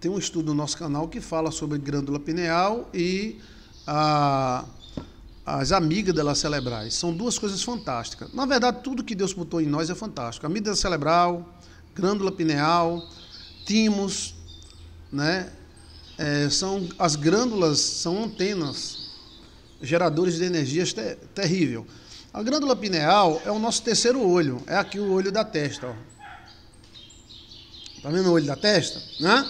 tem um estudo no nosso canal que fala sobre glândula pineal e a, as amígdalas cerebrais. São duas coisas fantásticas. Na verdade, tudo que Deus botou em nós é fantástico. Amígdala cerebral, glândula pineal, timos, né? É, são as glândulas são antenas geradores de energias ter, terrível. A glândula pineal é o nosso terceiro olho, é aqui o olho da testa, ó. Tá vendo o olho da testa, né?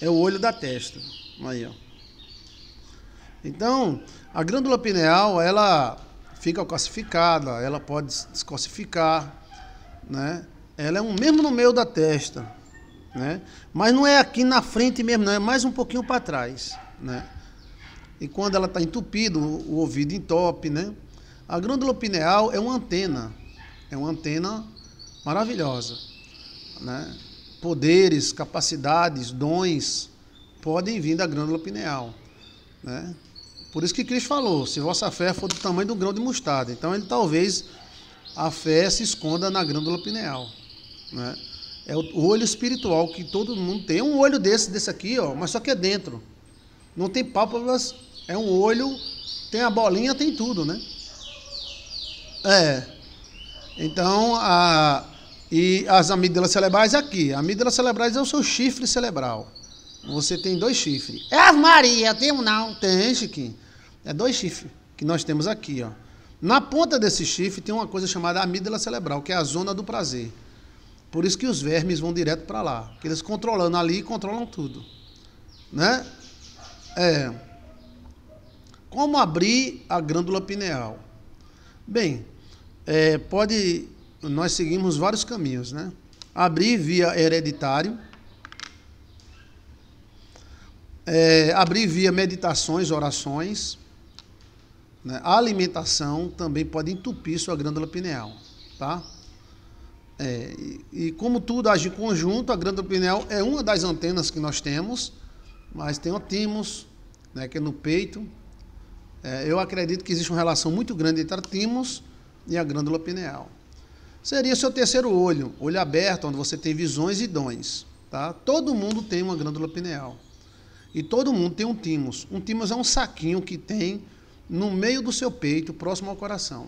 É o olho da testa. Aí, ó. Então, a glândula pineal, ela fica calcificada, ela pode descalcificar, né? Ela é um mesmo no meio da testa, né? Mas não é aqui na frente mesmo, não, é mais um pouquinho para trás, né? E quando ela está entupida, o ouvido entope, né? A glândula pineal é uma antena, é uma antena maravilhosa, né? poderes, capacidades, dons podem vir da glândula pineal. Né? Por isso que Cristo falou: se vossa fé for do tamanho do grão de mostarda. Então, ele talvez a fé se esconda na glândula pineal. Né? É o olho espiritual que todo mundo tem. um olho desse, desse aqui, ó, mas só que é dentro. Não tem pálpebras, é um olho, tem a bolinha, tem tudo, né? É. Então, a, e as amígdalas cerebrais aqui. A amígdala cerebrais é o seu chifre cerebral. Você tem dois chifres. É Maria, tem um não. Tem, Chiquinho. É dois chifres que nós temos aqui, ó. Na ponta desse chifre tem uma coisa chamada amígdala cerebral, que é a zona do prazer. Por isso que os vermes vão direto para lá. Porque eles controlando ali, controlam tudo. Né? É. Como abrir a glândula pineal? Bem, é, pode nós seguimos vários caminhos, né? Abrir via hereditário, é, abrir via meditações, orações, né? a alimentação também pode entupir sua glândula pineal, tá? É, e, e, como tudo age em conjunto, a glândula pineal é uma das antenas que nós temos, mas tem o timos, né, que é no peito. É, eu acredito que existe uma relação muito grande entre a timos e a glândula pineal seria seu terceiro olho, olho aberto, onde você tem visões e dons. Tá? Todo mundo tem uma glândula pineal. E todo mundo tem um timos. Um timos é um saquinho que tem no meio do seu peito, próximo ao coração.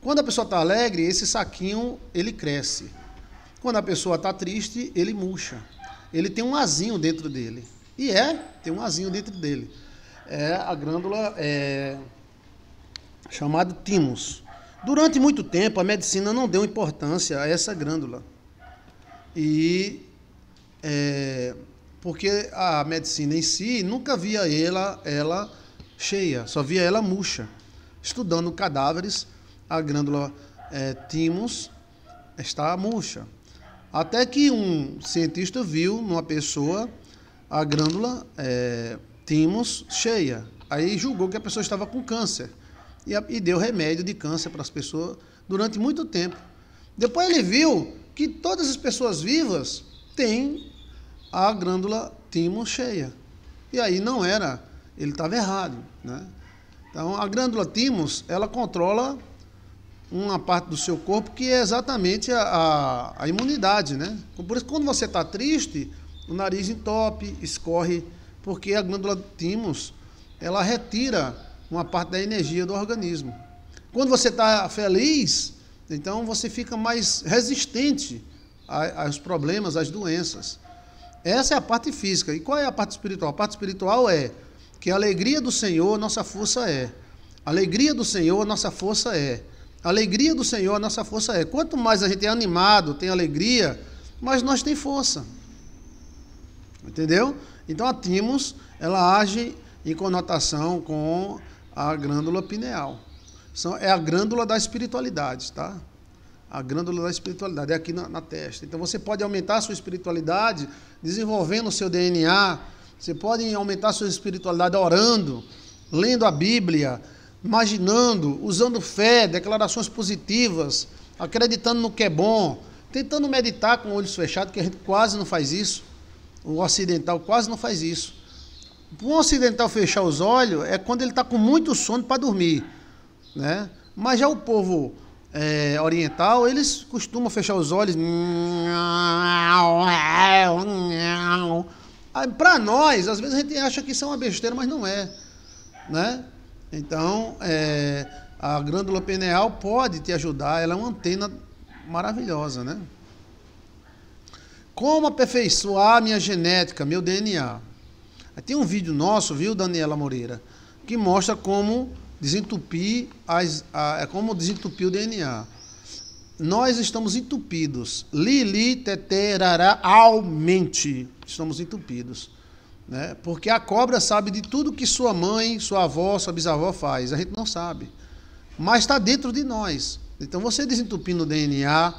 Quando a pessoa está alegre, esse saquinho ele cresce. Quando a pessoa está triste, ele murcha. Ele tem um azinho dentro dele. E é, tem um azinho dentro dele. É a glândula é, chamada timos. Durante muito tempo, a medicina não deu importância a essa grândula. E. É, porque a medicina em si nunca via ela, ela cheia, só via ela murcha. Estudando cadáveres, a grândula é, timus está murcha. Até que um cientista viu numa pessoa a grândula é, timus cheia. Aí julgou que a pessoa estava com câncer e, e deu remédio de câncer para as pessoas durante muito tempo. Depois ele viu que todas as pessoas vivas têm a glândula timo cheia. E aí não era, ele estava errado, né? Então a glândula timos ela controla uma parte do seu corpo que é exatamente a, a, a imunidade, né? Então, por isso quando você está triste, o nariz entope, escorre, porque a glândula timos ela retira uma parte da energia do organismo. Quando você está feliz, então você fica mais resistente aos problemas, às doenças. Essa é a parte física. E qual é a parte espiritual? A parte espiritual é que a alegria do Senhor, nossa força é. A alegria do Senhor, nossa força é. A alegria do Senhor, nossa força é. Quanto mais a gente é animado, tem alegria, mais nós tem força. Entendeu? Então a timos, ela age em conotação com a glândula pineal. São, é a glândula da espiritualidade, tá? A glândula da espiritualidade é aqui na, na testa. Então você pode aumentar a sua espiritualidade desenvolvendo o seu DNA, você pode aumentar a sua espiritualidade orando, lendo a Bíblia, imaginando, usando fé, declarações positivas, acreditando no que é bom, tentando meditar com olhos fechados, que a gente quase não faz isso. O ocidental quase não faz isso. Para um ocidental fechar os olhos é quando ele está com muito sono para dormir, né? Mas já o povo é, oriental, eles costumam fechar os olhos. Para nós, às vezes a gente acha que isso é uma besteira, mas não é, né? Então, é, a glândula pineal pode te ajudar, ela é uma antena maravilhosa, né? Como aperfeiçoar minha genética, meu DNA? Tem um vídeo nosso, viu, Daniela Moreira, que mostra como desentupir as, a, é como desentupir o DNA. Nós estamos entupidos. Lili, tete, aumente. Estamos entupidos. Né? Porque a cobra sabe de tudo que sua mãe, sua avó, sua bisavó faz. A gente não sabe. Mas está dentro de nós. Então, você desentupindo o DNA,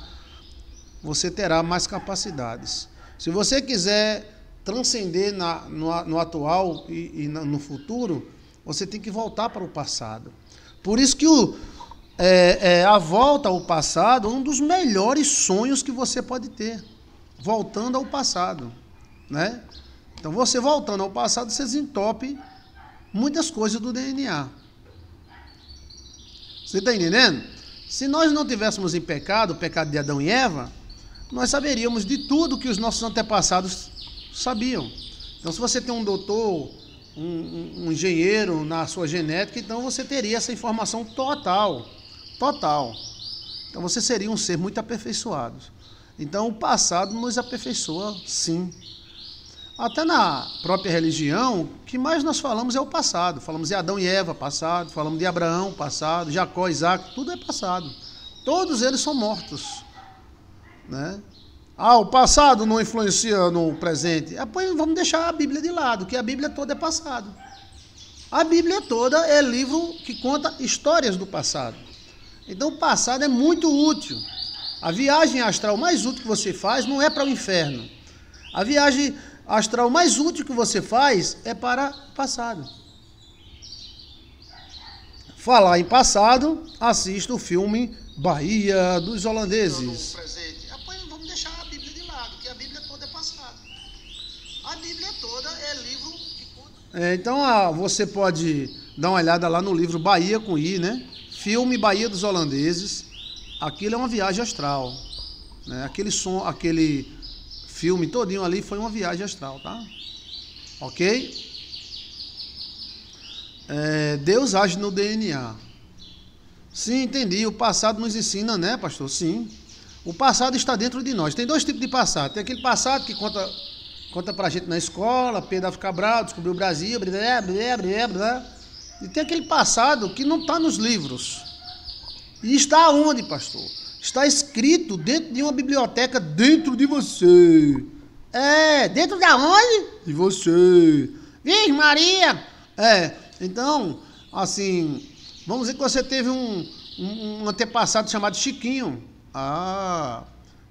você terá mais capacidades. Se você quiser transcender na, no, no, atual e, e, no futuro, você tem que voltar para o passado. Por isso que o, é, é, a volta ao passado é um dos melhores sonhos que você pode ter, voltando ao passado, né? Então você voltando ao passado, você entope muitas coisas do DNA. Você está entendendo? Se nós não tivéssemos em pecado, o pecado de Adão e Eva, nós saberíamos de tudo que os nossos antepassados sabiam. Então, se você tem um doutor, um, um engenheiro na sua genética, então você teria essa informação total, total. Então, você seria um ser muito aperfeiçoado. Então, o passado nos aperfeiçoa, sim. Até na própria religião, o que mais nós falamos é o passado. Falamos de Adão e Eva, passado. Falamos de Abraão, passado. Jacó, Isaac, tudo é passado. Todos eles são mortos. Né? Ah, o passado não influencia no presente. Ah, pois vamos deixar a Bíblia de lado, que a Bíblia toda é passado. A Bíblia toda é livro que conta histórias do passado. Então o passado é muito útil. A viagem astral mais útil que você faz não é para o inferno. A viagem astral mais útil que você faz é para o passado. Falar em passado, assista o filme Bahia dos Holandeses. É, então ah, você pode dar uma olhada lá no livro Bahia com I, né? Filme Bahia dos Holandeses. Aquilo é uma viagem astral. Né? Aquele som, aquele filme todinho ali foi uma viagem astral, tá? Ok? É, Deus age no DNA. Sim, entendi. O passado nos ensina, né, pastor? Sim. O passado está dentro de nós. Tem dois tipos de passado. Tem aquele passado que conta Conta pra gente na escola, Pedro ficar bravo, descobriu o Brasil, blé, blé, blé, blé. E tem aquele passado que não está nos livros. E está onde, pastor? Está escrito dentro de uma biblioteca, dentro de você. É, dentro da onde? De você. Virgem Maria! É, então, assim, vamos dizer que você teve um, um, um antepassado chamado Chiquinho. Ah,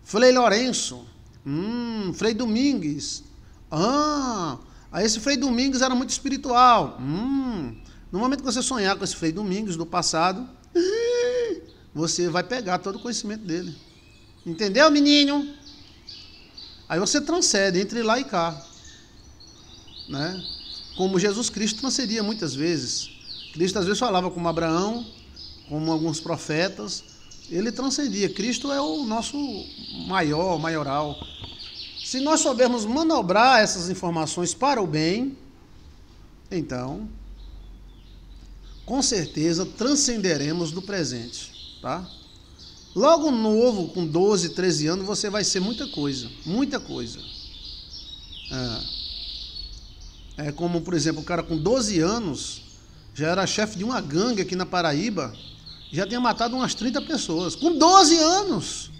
Frei Lourenço. Hum, Frei Domingues. Ah, esse Frei Domingos era muito espiritual. Hum, no momento que você sonhar com esse Frei Domingos do passado, você vai pegar todo o conhecimento dele. Entendeu, menino? Aí você transcende entre lá e cá. Né? Como Jesus Cristo transcedia muitas vezes. Cristo às vezes falava como Abraão, como alguns profetas. Ele transcendia. Cristo é o nosso maior, maioral. Se nós soubermos manobrar essas informações para o bem, então, com certeza, transcenderemos do presente, tá? Logo novo, com 12, 13 anos, você vai ser muita coisa, muita coisa. É, é como, por exemplo, o cara com 12 anos já era chefe de uma gangue aqui na Paraíba, já tinha matado umas 30 pessoas. Com 12 anos!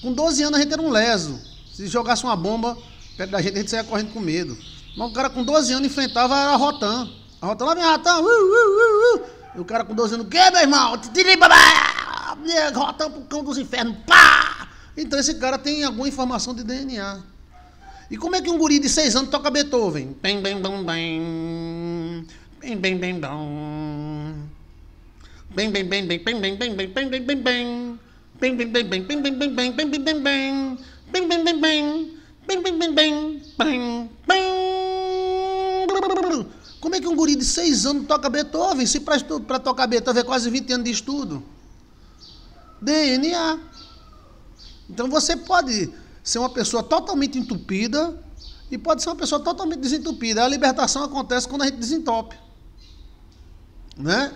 Com 12 anos a gente era um leso. Se jogasse uma bomba perto da gente, a gente saia correndo com medo. Mas o cara com 12 anos enfrentava a Rotan. A Rotan, lá vem a Rotan, uh, uh, uh, E o cara com 12 anos, o que, meu irmão? Rotan pro cão dos infernos, pá! Então esse cara tem alguma informação de DNA. E como é que um guri de 6 anos toca Beethoven? Bem, bem, bem, bem. Bem, bem, bem, bem. Bem, bem, bem, bem, bem, bem, bem, bem, bem, bem, bem, bem. Bem, bem, bem, bem, bem, bem, bem, bem, bem, bem, bem, bem. Bem bem bem bem bem bem bem bem bem. Como é que um guri de seis anos toca Beethoven? Se para tocar Beethoven é quase 20 anos de estudo. DNA. Então você pode ser uma pessoa totalmente entupida e pode ser uma pessoa totalmente desentupida. A libertação acontece quando a gente desentope. Né?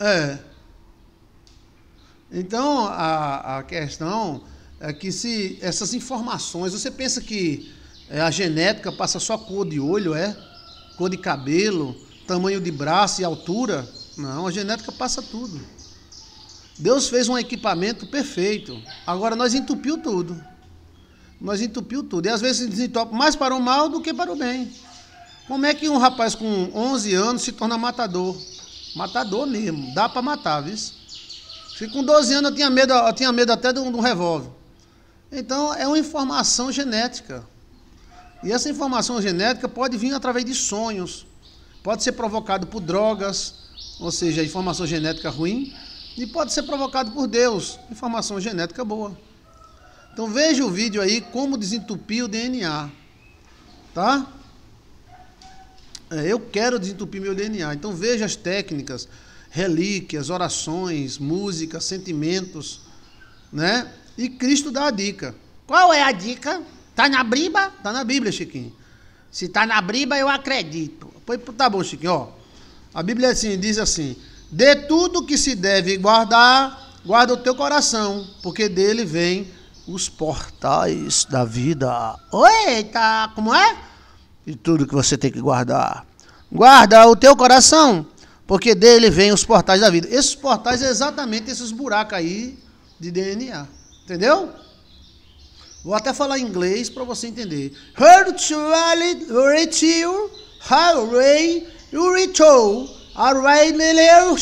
É. Então a, a questão é que se essas informações, você pensa que é, a genética passa só cor de olho, é? Cor de cabelo, tamanho de braço e altura? Não, a genética passa tudo. Deus fez um equipamento perfeito. Agora nós entupiu tudo. Nós entupiu tudo. E às vezes desentope mais para o mal do que para o bem. Como é que um rapaz com 11 anos se torna matador? Matador mesmo, dá para matar, viu? Se com 12 anos eu tinha medo, eu tinha medo até de um, de um revólver. Então, é uma informação genética. E essa informação genética pode vir através de sonhos, pode ser provocado por drogas, ou seja, informação genética ruim, e pode ser provocado por Deus, informação genética boa. Então veja o vídeo aí como desentupir o DNA, tá? É, eu quero desentupir meu DNA, então veja as técnicas, relíquias, orações, música, sentimentos, né? E Cristo dá a dica. Qual é a dica? Tá na Bíblia? Tá na Bíblia, Chiquinho. Se tá na Bíblia, eu acredito. Pois tá bom, Chiquinho, ó. A Bíblia assim, diz assim: "De tudo que se deve guardar, guarda o teu coração, porque dele vem os portais da vida." Eita, como é? E tudo que você tem que guardar. Guarda o teu coração, porque dele vem os portais da vida. Esses portais é exatamente esses buracos aí de DNA. Entendeu? Vou até falar inglês para você entender. Heard to retiro, urito, arrei, meleu,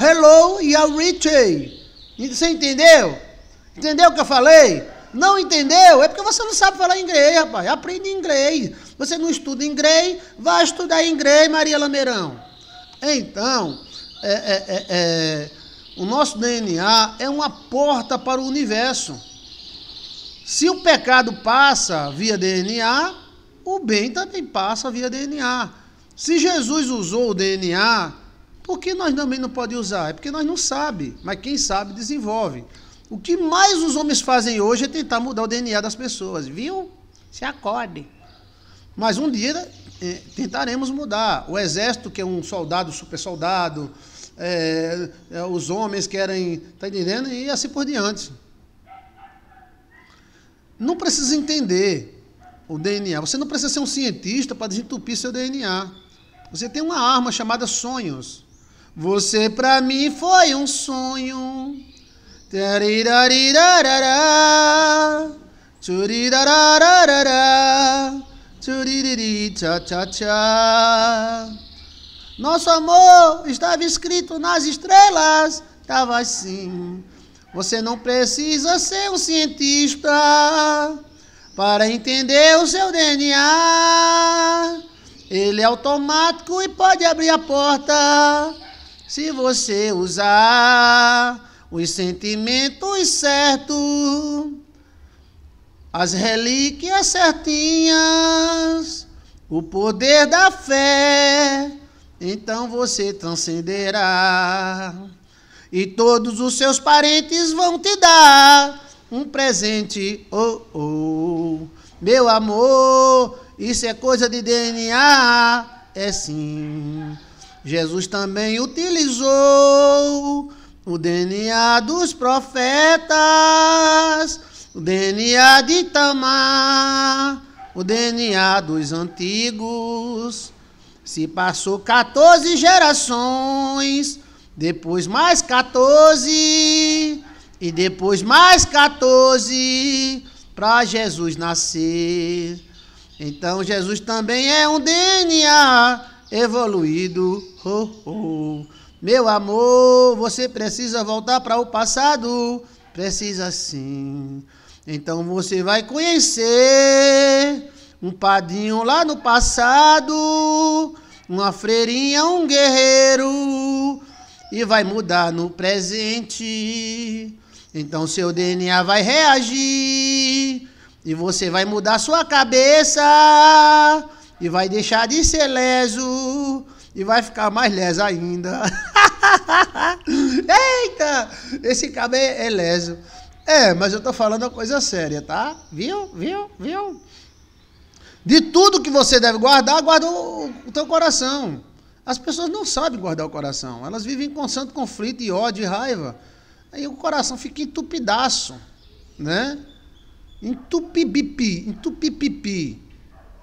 hello, yaritei. Você entendeu? Entendeu o que eu falei? Não entendeu? É porque você não sabe falar inglês, rapaz. Aprende inglês. Você não estuda inglês, vai estudar inglês, Maria Lameirão. Então, é, é, é, é o nosso DNA é uma porta para o universo. Se o pecado passa via DNA, o bem também passa via DNA. Se Jesus usou o DNA, por que nós também não podemos usar? É porque nós não sabe, mas quem sabe desenvolve. O que mais os homens fazem hoje é tentar mudar o DNA das pessoas, viu? Se acorde. Mas um dia é, tentaremos mudar. O exército, que é um soldado, super soldado, é, é, os homens querem, tá entendendo? E assim por diante. Não precisa entender o DNA. Você não precisa ser um cientista para desentupir seu DNA. Você tem uma arma chamada sonhos. Você para mim foi um sonho. Tchuriri, tchá, tchá, nosso amor estava escrito nas estrelas, estava assim. Você não precisa ser um cientista para entender o seu DNA. Ele é automático e pode abrir a porta se você usar os sentimentos certos, as relíquias certinhas, o poder da fé então você transcenderá. E todos os seus parentes vão te dar um presente. Oh, oh. Meu amor, isso é coisa de DNA. É sim. Jesus também utilizou o DNA dos profetas, o DNA de Tamar, o DNA dos antigos. Se passou 14 gerações, depois mais 14, e depois mais 14, para Jesus nascer. Então Jesus também é um DNA evoluído. Oh, oh. Meu amor, você precisa voltar para o passado. Precisa sim. Então você vai conhecer um padinho lá no passado, uma freirinha, um guerreiro, e vai mudar no presente. Então seu DNA vai reagir, e você vai mudar sua cabeça, e vai deixar de ser leso, e vai ficar mais leso ainda. Eita! Esse cabelo é leso. É, mas eu tô falando uma coisa séria, tá? Viu? Viu? Viu? De tudo que você deve guardar, guarda o, teu coração. As pessoas não sabem guardar o coração. Elas vivem em constante conflito e ódio e raiva. Aí o coração fica entupidaço, né? Entupibipi, entupipipi,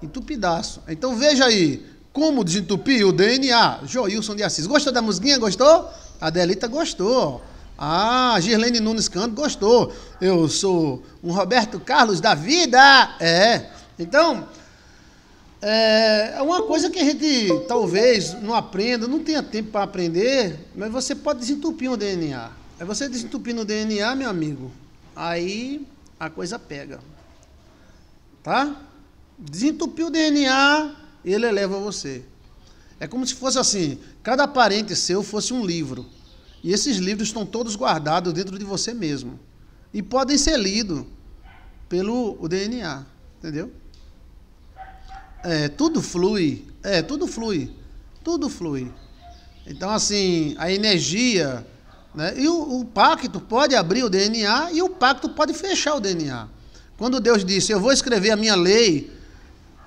entupidaço. Então veja aí, como desentupir o DNA. Joilson de Assis. Gostou da musiquinha? Gostou? A Delita gostou. Ah, Girlene Nunes Canto gostou. Eu sou um Roberto Carlos da vida. É. Então, é uma coisa que a gente talvez não aprenda, não tenha tempo para aprender, mas você pode desentupir um DNA. É você desentupindo o DNA, meu amigo, aí a coisa pega. Tá? Desentupir o DNA, ele eleva você. É como se fosse assim: cada parente seu fosse um livro. E esses livros estão todos guardados dentro de você mesmo. E podem ser lidos pelo DNA. Entendeu? É, tudo flui. É, tudo flui. Tudo flui. Então, assim, a energia. Né? E o, o pacto pode abrir o DNA e o pacto pode fechar o DNA. Quando Deus disse, eu vou escrever a minha lei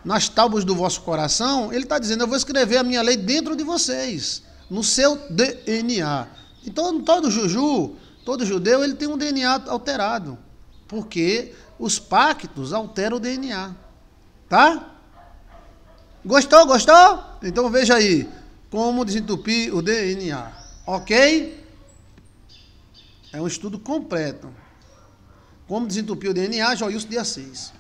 nas tábuas do vosso coração, Ele está dizendo, eu vou escrever a minha lei dentro de vocês, no seu DNA. Então, todo juju, todo judeu, ele tem um DNA alterado, porque os pactos alteram o DNA, tá? Gostou, gostou? Então veja aí. Como desentupir o DNA. Ok? É um estudo completo. Como desentupir o DNA, Joilson, dia 6.